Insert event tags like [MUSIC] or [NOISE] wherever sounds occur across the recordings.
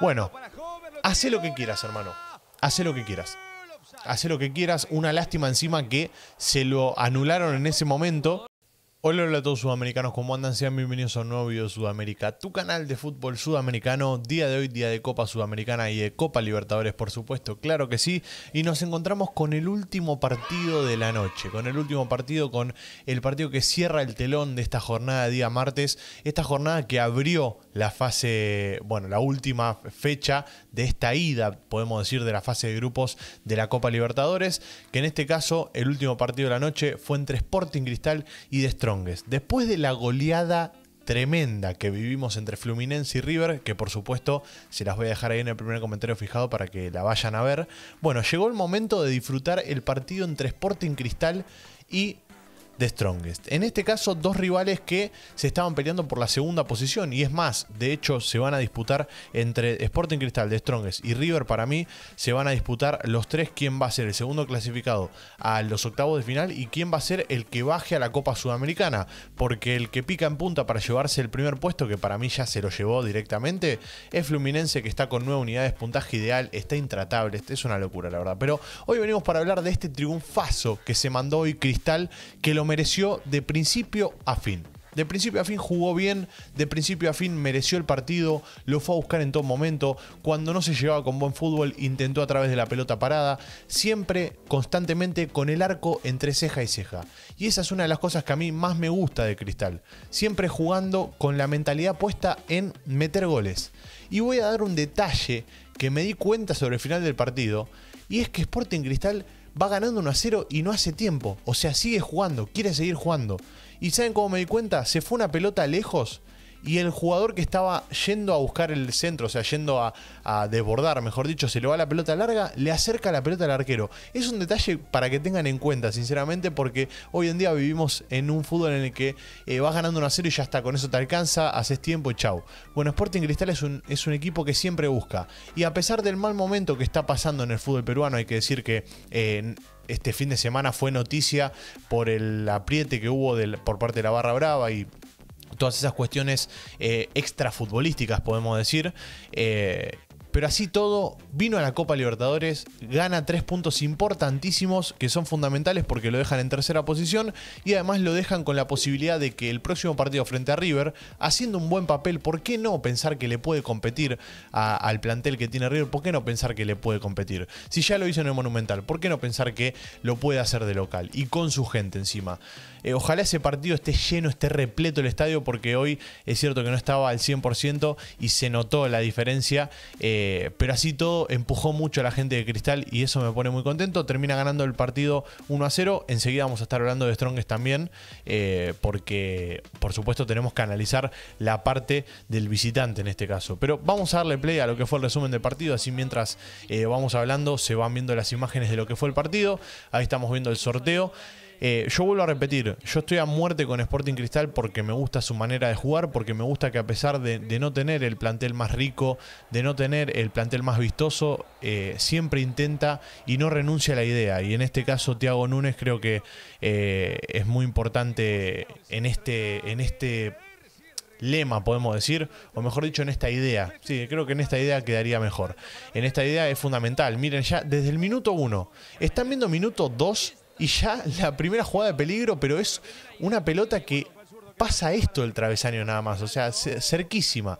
Bueno, hace lo que quieras, hermano. Hace lo que quieras. Hace lo que quieras. Una lástima encima que se lo anularon en ese momento. Hola, hola a todos sudamericanos, ¿cómo andan? Sean bienvenidos a un nuevo video Sudamérica, tu canal de fútbol sudamericano, día de hoy, día de Copa Sudamericana y de Copa Libertadores, por supuesto, claro que sí, y nos encontramos con el último partido de la noche, con el último partido, con el partido que cierra el telón de esta jornada de día martes, esta jornada que abrió la fase, bueno, la última fecha de esta ida, podemos decir, de la fase de grupos de la Copa Libertadores, que en este caso, el último partido de la noche fue entre Sporting Cristal y Destro Después de la goleada tremenda que vivimos entre Fluminense y River, que por supuesto se las voy a dejar ahí en el primer comentario fijado para que la vayan a ver. Bueno, llegó el momento de disfrutar el partido entre Sporting Cristal y Strongest. En este caso, dos rivales que se estaban peleando por la segunda posición. Y es más, de hecho, se van a disputar entre Sporting Cristal, de Strongest y River. Para mí, se van a disputar los tres quién va a ser el segundo clasificado a los octavos de final y quién va a ser el que baje a la Copa Sudamericana. Porque el que pica en punta para llevarse el primer puesto, que para mí ya se lo llevó directamente, es Fluminense, que está con nueve unidades, puntaje ideal, está intratable. Este es una locura, la verdad. Pero hoy venimos para hablar de este triunfazo que se mandó hoy Cristal, que lo mereció de principio a fin. De principio a fin jugó bien, de principio a fin mereció el partido, lo fue a buscar en todo momento, cuando no se llevaba con buen fútbol intentó a través de la pelota parada, siempre constantemente con el arco entre ceja y ceja. Y esa es una de las cosas que a mí más me gusta de Cristal, siempre jugando con la mentalidad puesta en meter goles. Y voy a dar un detalle que me di cuenta sobre el final del partido, y es que Sporting Cristal va ganando 1 a 0 y no hace tiempo. O sea, sigue jugando, quiere seguir jugando. ¿Y saben cómo me di cuenta? Se fue una pelota lejos y el jugador que estaba yendo a buscar el centro, o sea, yendo a, a, desbordar, mejor dicho, se le va la pelota larga, le acerca la pelota al arquero. Es un detalle para que tengan en cuenta, sinceramente, porque hoy en día vivimos en un fútbol en el que eh, vas ganando una serie y ya está, con eso te alcanza, haces tiempo y chau. Bueno, Sporting Cristal es un, es un equipo que siempre busca. Y a pesar del mal momento que está pasando en el fútbol peruano, hay que decir que... Eh, este fin de semana fue noticia por el apriete que hubo por parte de la Barra Brava y todas esas cuestiones eh, futbolísticas, podemos decir. Eh, pero así todo, vino a la Copa Libertadores, gana tres puntos importantísimos que son fundamentales porque lo dejan en tercera posición y además lo dejan con la posibilidad de que el próximo partido frente a River, haciendo un buen papel, ¿por qué no pensar que le puede competir al plantel que tiene River? ¿Por qué no pensar que le puede competir? Si ya lo hizo en el Monumental, ¿por qué no pensar que lo puede hacer de local y con su gente encima? Eh, ojalá ese partido esté lleno, esté repleto el estadio porque hoy es cierto que no estaba al 100% y se notó la diferencia. Eh, eh, pero así todo empujó mucho a la gente de Cristal y eso me pone muy contento. Termina ganando el partido 1 a 0. Enseguida vamos a estar hablando de Strongest también, eh, porque por supuesto tenemos que analizar la parte del visitante en este caso. Pero vamos a darle play a lo que fue el resumen del partido. Así mientras eh, vamos hablando, se van viendo las imágenes de lo que fue el partido. Ahí estamos viendo el sorteo. Eh, yo vuelvo a repetir, yo estoy a muerte con Sporting Cristal porque me gusta su manera de jugar, porque me gusta que a pesar de, no tener el plantel más rico, de no tener el plantel más vistoso, eh, siempre intenta y no renuncia a la idea. Y en este caso, Tiago Núñez creo que eh, es muy importante en este, en este lema, podemos decir, o mejor dicho, en esta idea. Sí, creo que en esta idea quedaría mejor. En esta idea es fundamental. Miren, ya desde el minuto 1, están viendo minuto 2 y ya la primera jugada de peligro, pero es una pelota que pasa esto el travesaño nada más, o sea, cerquísima.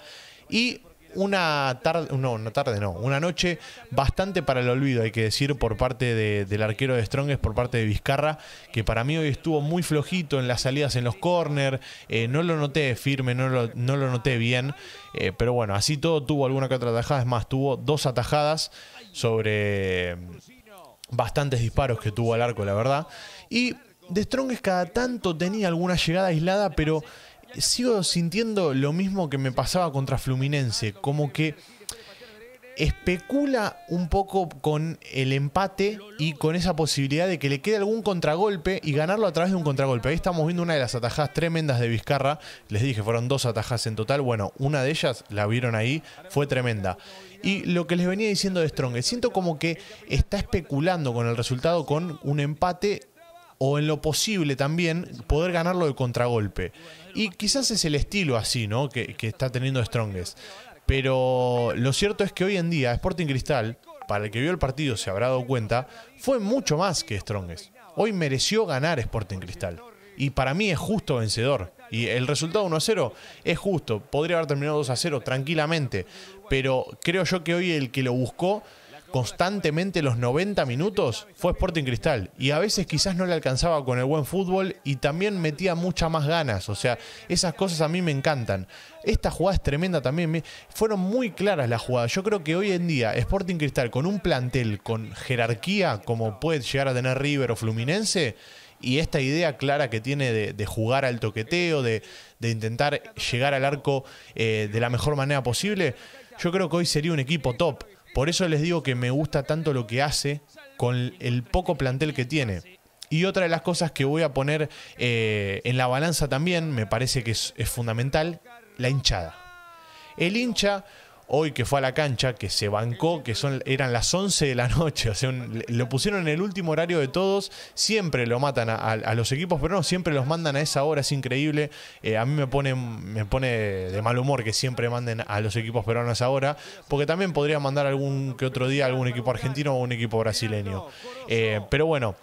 Y una tarde, no, una tarde no, una noche bastante para el olvido, hay que decir, por parte del arquero de Strongest, por parte de Vizcarra, que para mí hoy estuvo muy flojito en las salidas en los corners, eh, no lo noté firme, no lo, no lo noté bien, eh, pero bueno, así todo tuvo alguna que otra atajada, es más, tuvo dos atajadas sobre bastantes disparos que tuvo al arco, la verdad. Y de Strongest cada tanto tenía alguna llegada aislada, pero sigo sintiendo lo mismo que me pasaba contra Fluminense, como que especula un poco con el empate y con esa posibilidad de que le quede algún contragolpe y ganarlo a través de un contragolpe. Ahí estamos viendo una de las atajadas tremendas de Vizcarra. Les dije, fueron dos atajadas en total. Bueno, una de ellas, la vieron ahí, fue tremenda. Y lo que les venía diciendo de Strong, eh, siento como que está especulando con el resultado con un empate o en lo posible también poder ganarlo de contragolpe. Y quizás es el estilo así, ¿no? Que, está teniendo Strongest. Pero lo cierto es que hoy en día Sporting Cristal, para el que vio el partido se habrá dado cuenta, fue mucho más que Strongest. Hoy mereció ganar Sporting Cristal. Y para mí es justo vencedor. Y el resultado 1 0 es justo. Podría haber terminado 2 a 0 tranquilamente. Pero creo yo que hoy el que lo buscó constantemente los 90 minutos fue Sporting Cristal. Y a veces quizás no le alcanzaba con el buen fútbol y también metía muchas más ganas. O sea, esas cosas a mí me encantan. Esta jugada es tremenda también. Fueron muy claras las jugadas. Yo creo que hoy en día Sporting Cristal con un plantel con jerarquía como puede llegar a tener River o Fluminense y esta idea clara que tiene de, jugar al toqueteo, de, intentar llegar al arco eh, de la mejor manera posible, yo creo que hoy sería un equipo top. Por eso les digo que me gusta tanto lo que hace con el poco plantel que tiene. Y otra de las cosas que voy a poner eh, en la balanza también, me parece que es, es fundamental, la hinchada. El hincha hoy que fue a la cancha, que se bancó, que son, eran las 11 de la noche, o sea, lo pusieron en el último horario de todos, siempre lo matan a, los equipos, pero no, siempre los mandan a esa hora, es increíble, eh, a mí me pone, me pone de mal humor que siempre manden a los equipos peruanos a esa hora, porque también podría mandar algún que otro día algún equipo argentino o un equipo brasileño. Eh, pero bueno,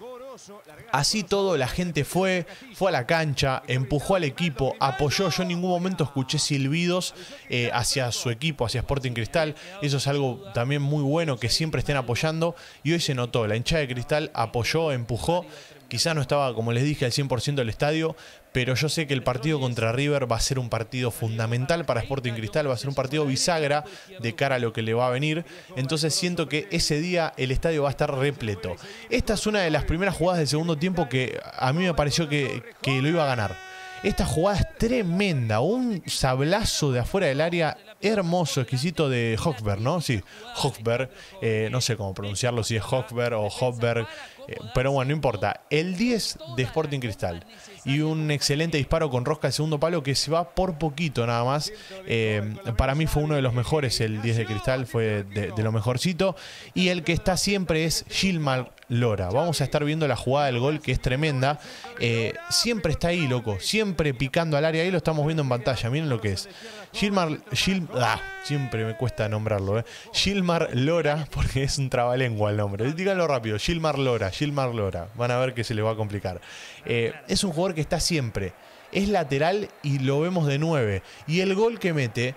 Así todo, la gente fue, fue a la cancha, empujó al equipo, apoyó. Yo en ningún momento escuché silbidos eh, hacia su equipo, hacia Sporting Cristal. Eso es algo también muy bueno que siempre estén apoyando. Y hoy se notó, la hinchada de Cristal apoyó, empujó Quizá no estaba, como les dije, al 100% el estadio, pero yo sé que el partido contra River va a ser un partido fundamental para Sporting Cristal, va a ser un partido bisagra de cara a lo que le va a venir. Entonces siento que ese día el estadio va a estar repleto. Esta es una de las primeras jugadas del segundo tiempo que a mí me pareció que, lo iba a ganar. Esta jugada es tremenda, un sablazo de afuera del área hermoso, exquisito de Hochberg, ¿no? Sí, Hochberg, eh, no sé cómo pronunciarlo, si es Hochberg o Hochberg, eh, pero bueno, no importa. El 10 de Sporting Cristal. Y un excelente disparo con rosca de segundo palo que se va por poquito nada más. Eh, para mí fue uno de los mejores el 10 de Cristal, fue de, lo mejorcito. Y el que está siempre es Gilmar Lora. Vamos a estar viendo la jugada del gol que es tremenda. Eh, siempre está ahí, loco. Siempre picando al área. Ahí lo estamos viendo en pantalla. Miren lo que es. Gilmar. Gil, ah, siempre me cuesta nombrarlo. Gilmar Lora, [LAUGHS] porque es un trabalengua el nombre. Díganlo rápido. Gilmar Lora. Gilmar Lora. Van a ver que se le va a complicar. Eh, es un jugador que está siempre. Es lateral y lo vemos de nueve, Y el gol que mete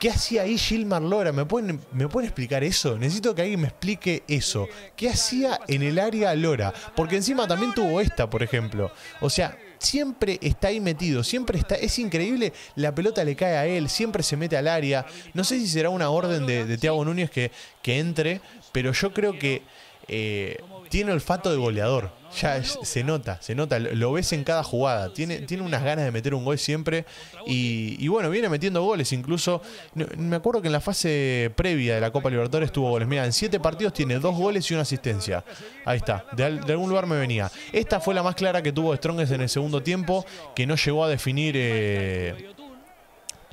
¿Qué hacía ahí Gilmar Lora? ¿Me pueden, ¿Me explicar eso? Necesito que alguien me explique eso. ¿Qué hacía en el área Lora? Porque encima también tuvo esta, por ejemplo. O sea, siempre está ahí metido, siempre está. Es increíble, la pelota le cae a él, siempre se mete al área. No sé si será una orden de, de Thiago Núñez que entre, pero yo creo que eh, tiene olfato de goleador. Ya se nota, se nota. Lo ves en cada jugada. Tiene, tiene unas ganas de meter un gol siempre. Y, bueno, viene metiendo goles. Incluso me acuerdo que en la fase previa de la Copa Libertadores tuvo goles. Mira, en siete partidos tiene dos goles y una asistencia. Ahí está. De, algún lugar me venía. Esta fue la más clara que tuvo Strongest en el segundo tiempo. Que no llegó a definir. Eh,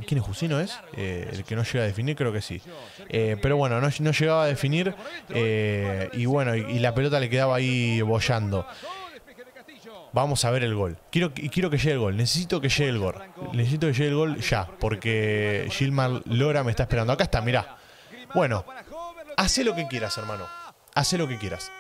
¿Quién es Jusino? ¿Es? Eh, el que no llega a definir, creo que sí. Eh, pero bueno, no, llegaba a definir eh, y bueno, y, la pelota le quedaba ahí bollando. Vamos a ver el gol. Quiero, quiero que llegue el gol. Necesito que llegue el gol. Necesito que llegue el gol ya, porque Gilmar Lora me está esperando. Acá está, mirá. Bueno, hace lo que quieras, hermano. Hace lo que quieras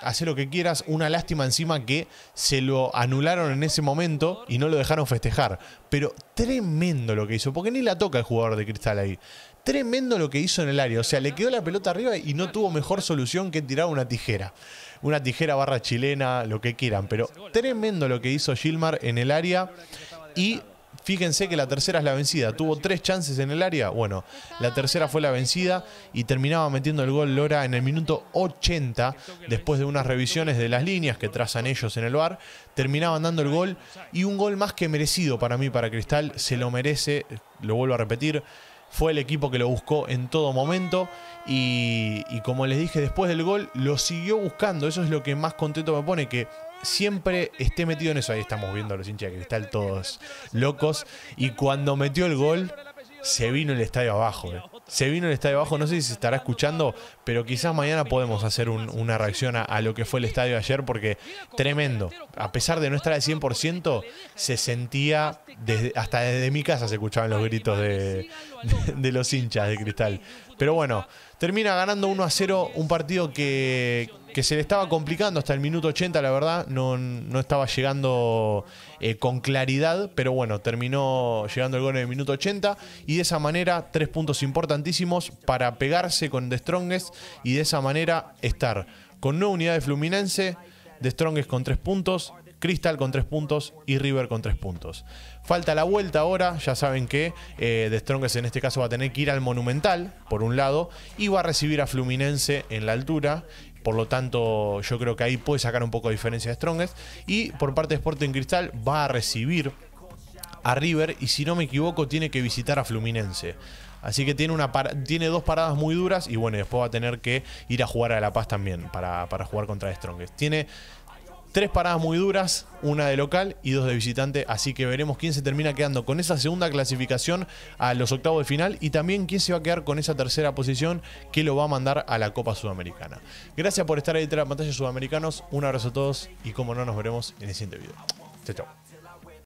hace lo que quieras. Una lástima encima que se lo anularon en ese momento y no lo dejaron festejar. Pero tremendo lo que hizo, porque ni la toca el jugador de cristal ahí. Tremendo lo que hizo en el área. O sea, le quedó la pelota arriba y no tuvo mejor solución que tirar una tijera. Una tijera barra chilena, lo que quieran. Pero tremendo lo que hizo Gilmar en el área. Y Fíjense que la tercera es la vencida. Tuvo tres chances en el área. Bueno, la tercera fue la vencida y terminaba metiendo el gol Lora en el minuto 80, después de unas revisiones de las líneas que trazan ellos en el bar. Terminaban dando el gol y un gol más que merecido para mí, para Cristal. Se lo merece, lo vuelvo a repetir. Fue el equipo que lo buscó en todo momento y, y como les dije después del gol, lo siguió buscando. Eso es lo que más contento me pone, que siempre esté metido en eso. Ahí estamos viendo a los hinchas de cristal todos locos. Y cuando metió el gol, se vino el estadio abajo. Eh. Se vino el estadio abajo, no sé si se estará escuchando, pero quizás mañana podemos hacer una reacción a, lo que fue el estadio ayer, porque tremendo. A pesar de no estar al 100%, se sentía, desde, hasta desde mi casa se escuchaban los gritos de, [LAUGHS] de los hinchas de cristal. Pero bueno, termina ganando 1 a 0 un partido que, que se le estaba complicando hasta el minuto 80, la verdad, no, estaba llegando eh, con claridad, pero bueno, terminó llegando el gol en el minuto 80 y de esa manera tres puntos importantísimos para pegarse con De Strongest y de esa manera estar con unidad de Fluminense, De Strongest con tres puntos, Crystal con 3 puntos y River con 3 puntos. Falta la vuelta ahora, ya saben que de eh, The Strongest en este caso va a tener que ir al Monumental, por un lado, y va a recibir a Fluminense en la altura. Por lo tanto, yo creo que ahí puede sacar un poco de diferencia de Strongest. Y por parte de Sporting Cristal va a recibir a River y si no me equivoco tiene que visitar a Fluminense. Así que tiene, una tiene dos paradas muy duras y bueno, después va a tener que ir a jugar a La Paz también para, para jugar contra Strongest. Tiene Tres paradas muy duras, una de local y dos de visitante, así que veremos quién se termina quedando con esa segunda clasificación a los octavos de final y también quién se va a quedar con esa tercera posición que lo va a mandar a la Copa Sudamericana. Gracias por estar ahí detrás la pantalla, sudamericanos. Un abrazo a todos y como no, nos veremos en el siguiente video. Chao, chao.